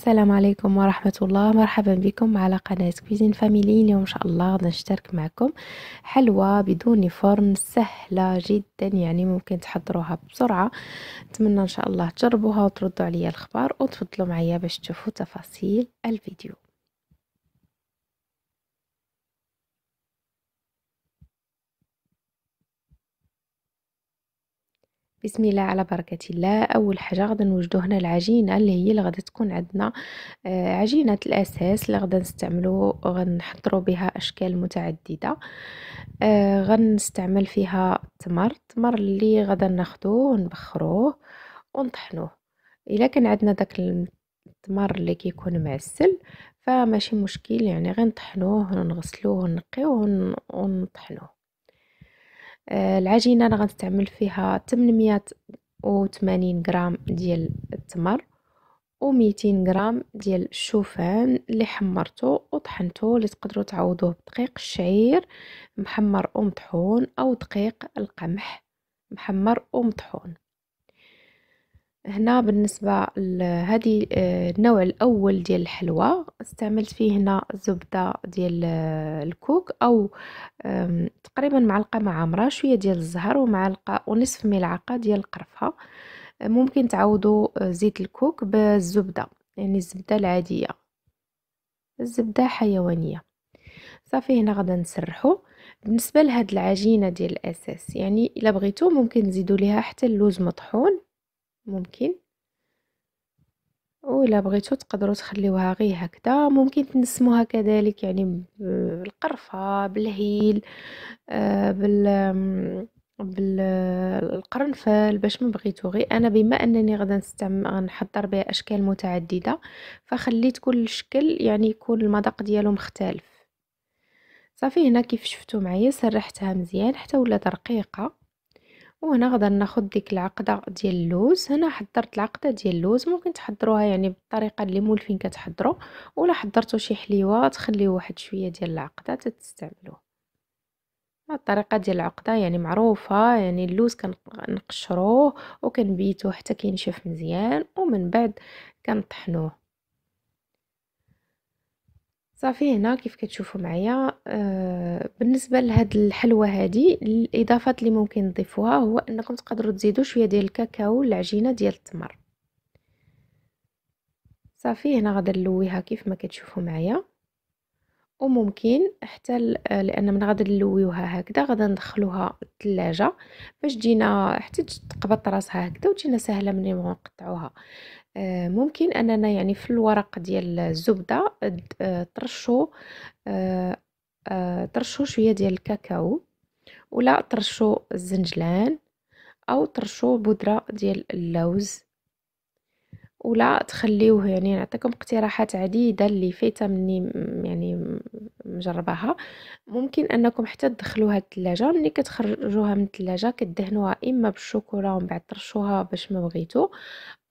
السلام عليكم ورحمة الله مرحبا بكم على قناة كويزين فاميلي اليوم إن شاء الله نشترك معكم حلوة بدون فرن سهلة جدا يعني ممكن تحضروها بسرعة نتمنى إن شاء الله تجربوها وتردوا عليا الخبر وتفضلوا معايا باش تشوفوا تفاصيل الفيديو بسم الله على بركة الله أول حاجة غدا نوجدو هنا العجينة اللي هي اللي غدا تكون عندنا آه، عجينة الأساس اللي غدا نستعملو غنحضرو بها أشكال متعددة آه، غنستعمل فيها التمر التمر اللي غدا ناخدوه ونبخروه ونطحنوه إلا كان عندنا داك التمر اللي كيكون معسل فماشي مشكل يعني غنطحنوه ونغسلوه ونقيوه ونطحنوه آه، العجينه انا غنستعمل فيها 880 غرام ديال التمر و200 غرام ديال الشوفان اللي حمرته وطحنته اللي تقدروا تعوضوه بدقيق الشعير محمر ومطحون او دقيق القمح محمر ومطحون هنا بالنسبة لهذه آه، النوع الأول ديال الحلوى استعملت فيه هنا زبدة ديال آه، الكوك أو تقريبا معلقة معمرة شوية ديال الزهر ومعلقة ونصف ملعقة ديال القرفة آه، ممكن تعوضوا زيت الكوك بالزبدة يعني الزبدة العادية الزبدة حيوانية صافي هنا غدا نسرحو بالنسبة لهاد العجينة ديال الأساس يعني إلا بغيتو ممكن تزيدوا ليها حتى اللوز مطحون ممكن ولا بغيتو تقدروا تخليوها غير هكذا ممكن تنسموها كذلك يعني بالقرفه بالهيل آه بال بالقرنفل باش ما بغيتو غير انا بما انني غدا نستعمل غنحضر بها اشكال متعدده فخليت كل شكل يعني يكون المذاق ديالو مختلف صافي هنا كيف شفتو معايا سرحتها مزيان حتى ولات رقيقه وهنا غدا ناخد ديك العقده ديال اللوز هنا حضرت العقده ديال اللوز ممكن تحضروها يعني بالطريقه اللي مولفين كتحضروا ولا حضرتوا شي حليوه تخليو واحد شويه ديال العقده تتستعملوه الطريقه ديال العقده يعني معروفه يعني اللوز كنقشروه وكنبيتوه حتى كينشف مزيان ومن بعد كنطحنوه صافي هنا كيف كتشوفوا معايا آه بالنسبه لهاد الحلوه هادي الاضافات اللي ممكن نضيفوها هو انكم تقدروا تزيدوا شويه ديال الكاكاو العجينه ديال التمر صافي هنا غادي نلويها كيف ما كتشوفوا معايا وممكن حتى آه، لان من غادي نلويوها هكذا غادي ندخلوها الثلاجه باش تجينا حتى تقبط راسها هكذا وتجينا سهله ملي نقطعوها آه، ممكن اننا يعني في الورق ديال الزبده ترشوا آه، ترشوا آه، شويه ديال الكاكاو ولا ترشوا الزنجلان او ترشوا بودره ديال اللوز ولا تخليوه يعني نعطيكم اقتراحات عديده اللي فايته مني يعني مجرباها ممكن انكم حتى تدخلوها الثلاجه ملي كتخرجوها من الثلاجه كدهنوها اما بالشوكولا ومن بعد ترشوها باش ما بغيتو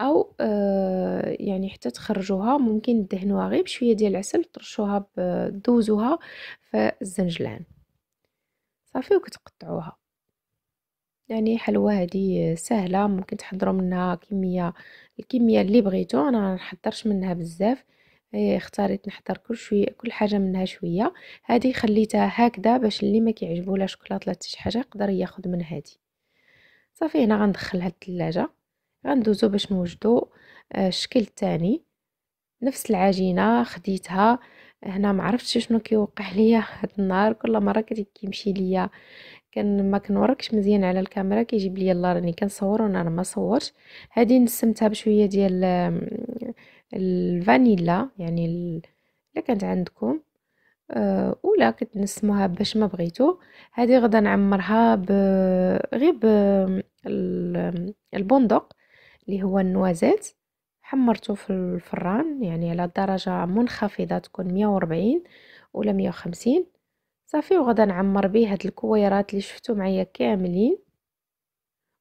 او آه يعني حتى تخرجوها ممكن تدهنوها غير بشويه ديال العسل ترشوها دوزوها في الزنجلان صافي وكتقطعوها يعني حلوى هذه سهله ممكن تحضروا منها كميه الكميه اللي بغيتو انا ما نحضرش منها بزاف إيه، اختاريت نحضر كل شويه كل حاجه منها شويه هذه خليتها هكذا باش اللي ما كيعجبو لا شوكولاط لا حتى شي حاجه يقدر ياخذ من هذه صافي هنا غندخلها للثلاجه غندوزو باش نوجدو آه، الشكل الثاني نفس العجينه خديتها هنا ما عرفتش شنو كيوقع ليا هاد النهار كل مره كيمشي ليا كان ما كنوركش مزيان على الكاميرا كيجيب لي الله راني كنصور وانا ما صورتش هذه نسمتها بشويه ديال الفانيلا يعني اللي كانت عندكم آه، ولا كتنسموها باش ما بغيتو هذه غدا نعمرها غير البندق اللي هو النوازات حمرته في الفران يعني على درجة منخفضة تكون 140 ولا 150 صافي وغدا نعمر به هاد الكويرات اللي شفتو معايا كاملين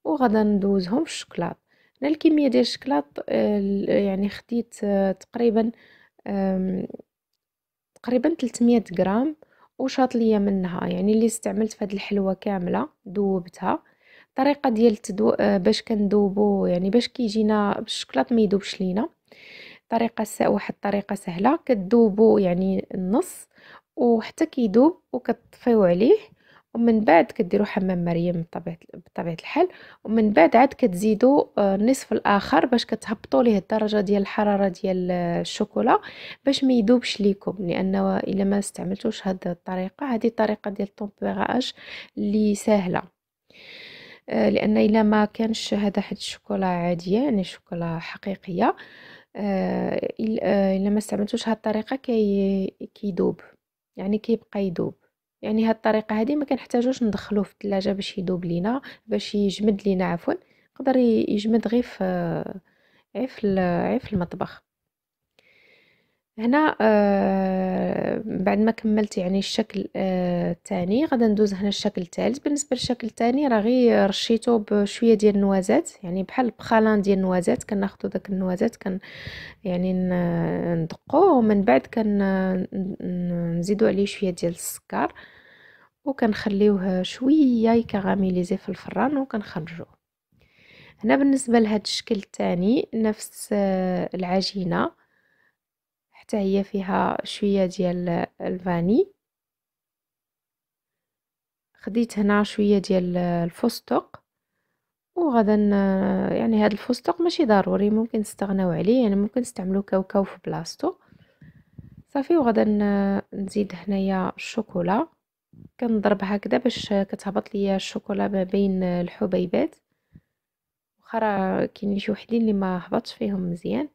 وغدا ندوزهم في الشكلاط انا الكميه ديال الشكلاط يعني خديت تقريبا تقريبا 300 غرام وشاط ليا منها يعني اللي استعملت في هذه الحلوه كامله ذوبتها الطريقه ديال التدو باش كندوبو يعني باش كيجينا الشكلاط ما يذوبش لينا طريقه س... واحد الطريقه سهله كتذوبو يعني النص وحتى كيذوب وكتطفيو عليه ومن بعد كديروا حمام مريم بطبيعه الحال ومن بعد عاد كتزيدوا آه، النصف الاخر باش كتهبطوا ليه الدرجه ديال الحراره ديال آه، الشوكولا باش ما يذوبش ليكم لانه الا ما استعملتوش هاد الطريقه هذه الطريقه ديال الطومبيغاج اللي سهله آه، لان الا ما كانش هذا حد الشوكولا عاديه يعني شوكولا حقيقيه الا ما استعملتوش هاد الطريقه كي يعني كيبقى يذوب يعني هاد الطريقه هادي ما كنحتاجوش ندخلوه في الثلاجه باش يذوب لينا باش يجمد لينا عفوا يقدر يجمد غير في غير في المطبخ هنا آه بعد ما كملت يعني الشكل آه، الثاني آه غادي ندوز هنا الشكل الثالث بالنسبه للشكل الثاني راه غير رشيتو بشويه ديال النوازات يعني بحال البخالان ديال النوازات كناخذوا داك النوازات كن يعني ندقوه ومن بعد كنزيدوا عليه شويه ديال السكر وكنخليوه شويه يكراميليزي في الفران وكنخرجوه هنا بالنسبه لهذا الشكل الثاني نفس آه، العجينه حتى هي فيها شويه ديال الفاني خديت هنا شويه ديال الفستق وغدا يعني هذا الفستق ماشي ضروري ممكن نستغناو عليه يعني ممكن نستعملو كاوكاو في بلاصتو صافي وغدا نزيد هنايا الشوكولا كنضرب هكذا باش كتهبط ليا الشوكولا ما بين الحبيبات واخا كاينين شي وحدين اللي ما هبطش فيهم مزيان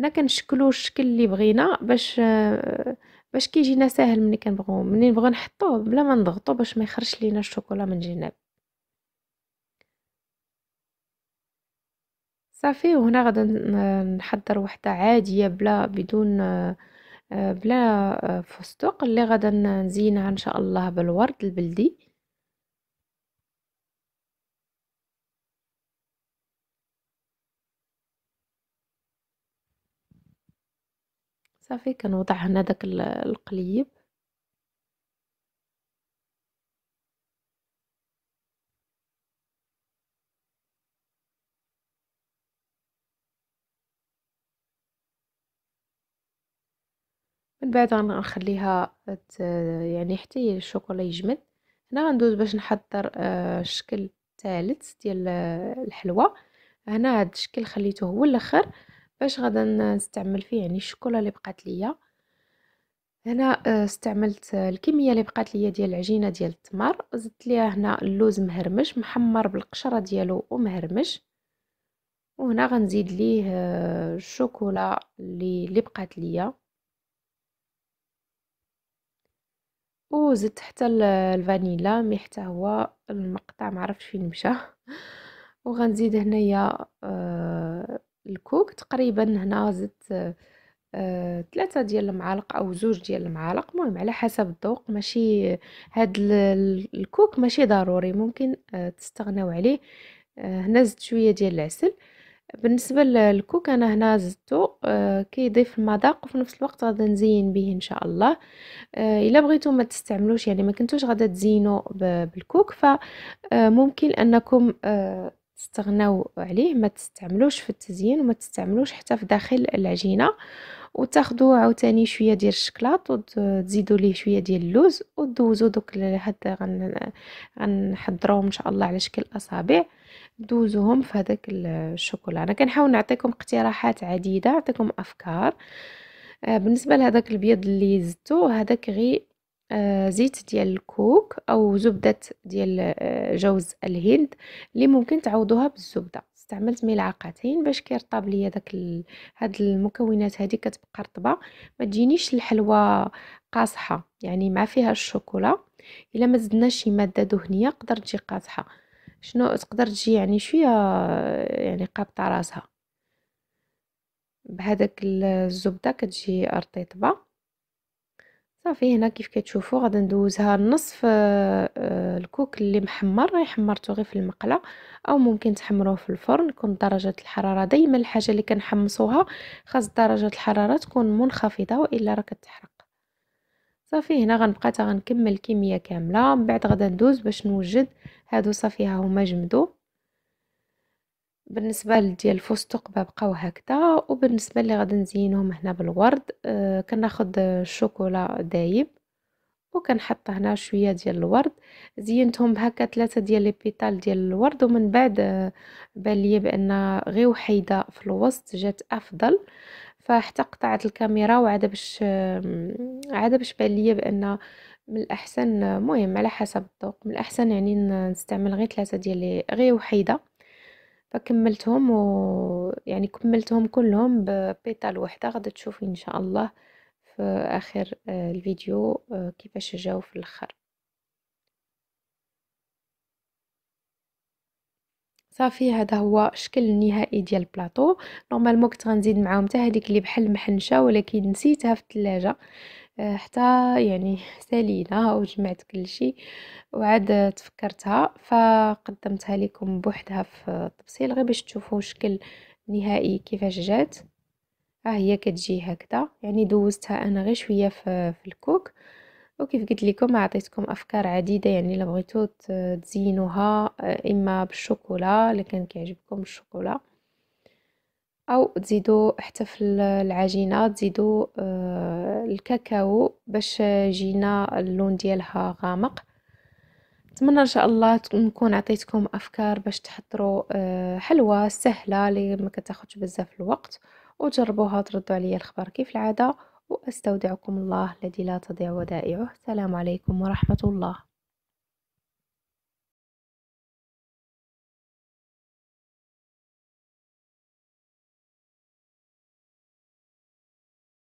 حنا كنشكلو الشكل اللي بغينا باش باش كيجينا ساهل ملي كنبغيو ملي نبغيو نحطوه بلا ما نضغطو باش ما يخرجش لينا الشوكولا من جناب صافي وهنا غادي نحضر وحده عاديه بلا بدون بلا آه، فستق اللي غادي نزينها ان شاء الله بالورد البلدي صافي كنوضع هنا داك القليب من بعد غنخليها يعني حتى الشوكولا يجمد هنا غندوز باش نحضر آه، الشكل الثالث ديال آه، الحلوى هنا هاد الشكل خليته هو الاخر فاش غادا نستعمل فيه يعني الشوكولا اللي بقات ليا هنا آه، استعملت الكميه اللي بقات ليا ديال العجينه ديال التمر زدت ليها هنا اللوز مهرمش محمر بالقشره ديالو ومهرمش وهنا غنزيد ليه آه، الشوكولا اللي اللي بقات ليا وزدت حتى الفانيلا مي حتى هو المقطع ما عرفتش فين مشى وغنزيد هنايا آه، الكوك تقريبا هنا زدت ثلاثة آه، ديال المعالق او زوج ديال المعالق مهم على حسب الذوق ماشي هاد الكوك ماشي ضروري ممكن آه، تستغناو عليه آه، هنا زدت شويه ديال العسل بالنسبه للكوك انا هنا زدتو كيضيف المذاق وفي نفس الوقت غادي نزين به ان شاء الله الا بغيتو ما تستعملوش يعني ما كنتوش غادا تزينو بالكوك فممكن انكم تستغناو عليه ما تستعملوش في التزيين وما تستعملوش حتى في داخل العجينه وتاخذوا عاوتاني شويه ديال الشكلاط وتزيدوا ليه شويه ديال اللوز ودوزوا دوك هاد غنحضروهم ان شاء الله على شكل اصابع دوزوهم في هذاك الشوكولا انا كنحاول نعطيكم اقتراحات عديده نعطيكم افكار آه، بالنسبه لهذاك البيض اللي زدتو هذاك غير آه، زيت ديال الكوك او زبده ديال آه، جوز الهند اللي ممكن تعوضوها بالزبده استعملت ملعقتين باش كيرطاب ليا داك ال... هاد المكونات هادي كتبقى رطبه ما تجينيش الحلوه قاصحه يعني ما فيها الشوكولا الا ما زدناش شي ماده دهنيه تقدر تجي قاصحه شنو تقدر تجي يعني شويه آه، يعني قابطه راسها بهذاك الزبده كتجي رطيطبه صافي هنا كيف كتشوفوا غادي ندوزها نصف آه، آه، الكوك اللي محمر حمرته غير في المقله او ممكن تحمروه في الفرن كون درجه الحراره دائما الحاجه اللي كنحمصوها خاص درجه الحراره تكون منخفضه والا راه كتحرق صافي هنا غنبقى تا غنكمل الكميه كامله من بعد غادي ندوز باش نوجد هادو صافي ها هما جمدوا بالنسبه ديال الفستق بقاو هكذا وبالنسبه اللي غادي نزينهم هنا بالورد آه كناخذ الشوكولا دايب وكنحط هنا شويه ديال الورد زينتهم بهكا ثلاثه ديال لي بيتال ديال الورد ومن بعد آه، بان ليا بان غي وحيده في الوسط جات افضل فحتى قطعت الكاميرا وعاد باش عاد باش بان ليا بان من الاحسن آه، مهم على حسب الذوق من الاحسن يعني نستعمل غير ثلاثه ديال غير وحيده فكملتهم يعني كملتهم كلهم ببيطال وحده غدا تشوفي ان شاء الله في اخر آه، الفيديو آه، كيفاش جاو في الاخر صافي هذا هو الشكل النهائي ديال البلاطو نورمالمون كنت غنزيد معاهم حتى هذيك اللي بحال المحنشه ولكن نسيتها في الثلاجه حتى يعني سالينا وجمعت كل شيء وعاد تفكرتها فقدمتها لكم بوحدها في التفصيل غير باش تشوفوا الشكل النهائي كيفاش جات ها آه، هي كتجي هكذا يعني دوزتها انا غير شويه في, الكوك وكيف قلت لكم عطيتكم افكار عديده يعني لو بغيتو تزينوها آه، اما بالشوكولا اللي كان كيعجبكم الشوكولا او تزيدوا حتى في العجينه تزيدوا آه، الكاكاو باش يجينا اللون ديالها غامق نتمنى ان شاء الله نكون عطيتكم افكار باش تحضروا آه، حلوه سهله اللي ما كتاخذش بزاف الوقت وجربوها تردوا عليا الخبر كيف العاده واستودعكم الله الذي لا تضيع ودائعه السلام عليكم ورحمه الله